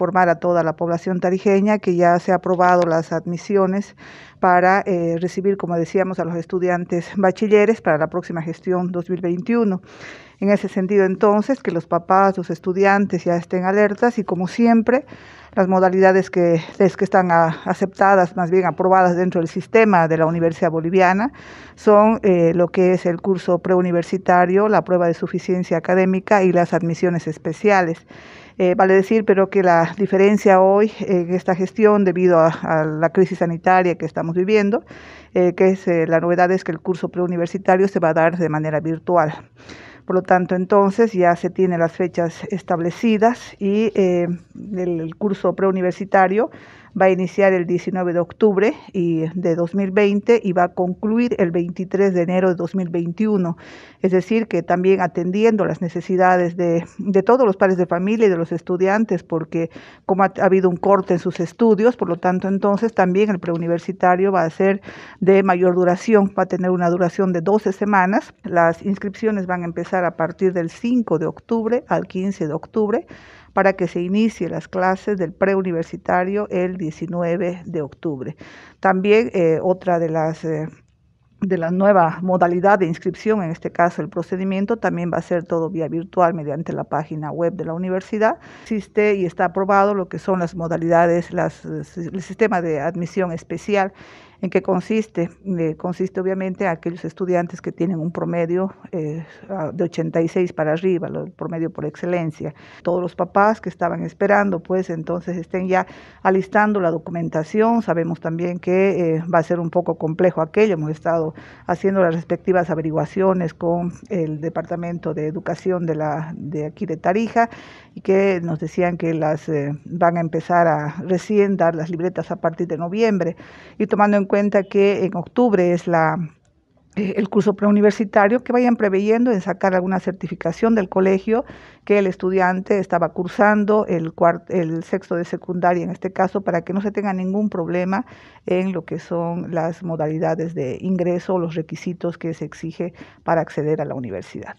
informar a toda la población tarijeña que ya se ha aprobado las admisiones para eh, recibir, como decíamos, a los estudiantes bachilleres para la próxima gestión 2021. En ese sentido, entonces, que los papás, los estudiantes ya estén alertas y, como siempre, las modalidades que, que están aceptadas, más bien aprobadas dentro del sistema de la Universidad Boliviana, son eh, lo que es el curso preuniversitario, la prueba de suficiencia académica y las admisiones especiales. Eh, vale decir, pero que la diferencia hoy en esta gestión, debido a, la crisis sanitaria que estamos viviendo, eh, que es la novedad es que el curso preuniversitario se va a dar de manera virtual. Por lo tanto, entonces ya se tienen las fechas establecidas y eh, el curso preuniversitario va a iniciar el 19 de octubre y de 2020 y va a concluir el 23 de enero de 2021. Es decir, que también atendiendo las necesidades de, todos los padres de familia y de los estudiantes, porque como ha, ha, habido un corte en sus estudios, por lo tanto entonces también el preuniversitario va a ser de mayor duración, va a tener una duración de 12 semanas. Las inscripciones van a empezar a partir del 5 de octubre al 15 de octubre para que se inicie las clases del preuniversitario el 19 de octubre. También eh, otra de las... nuevas eh, de nueva modalidad de inscripción, en este caso el procedimiento, también va a ser todo vía virtual mediante la página web de la universidad. Existe y está aprobado lo que son las modalidades, el sistema de admisión especial ¿En qué consiste? Eh, consiste obviamente a aquellos estudiantes que tienen un promedio eh, de 86 para arriba, el promedio por excelencia. Todos los papás que estaban esperando, pues entonces estén ya alistando la documentación. Sabemos también que eh, va a ser un poco complejo aquello. Hemos estado haciendo las respectivas averiguaciones con el Departamento de Educación de, la, de aquí de Tarija y que nos decían que las van a empezar a recién dar las libretas a partir de noviembre. Y tomando en cuenta que en octubre es la eh, el curso preuniversitario, que vayan preveyendo en sacar alguna certificación del colegio que el estudiante estaba cursando, el, el sexto de secundaria en este caso, para que no se tenga ningún problema en lo que son las modalidades de ingreso o los requisitos que se exige para acceder a la universidad.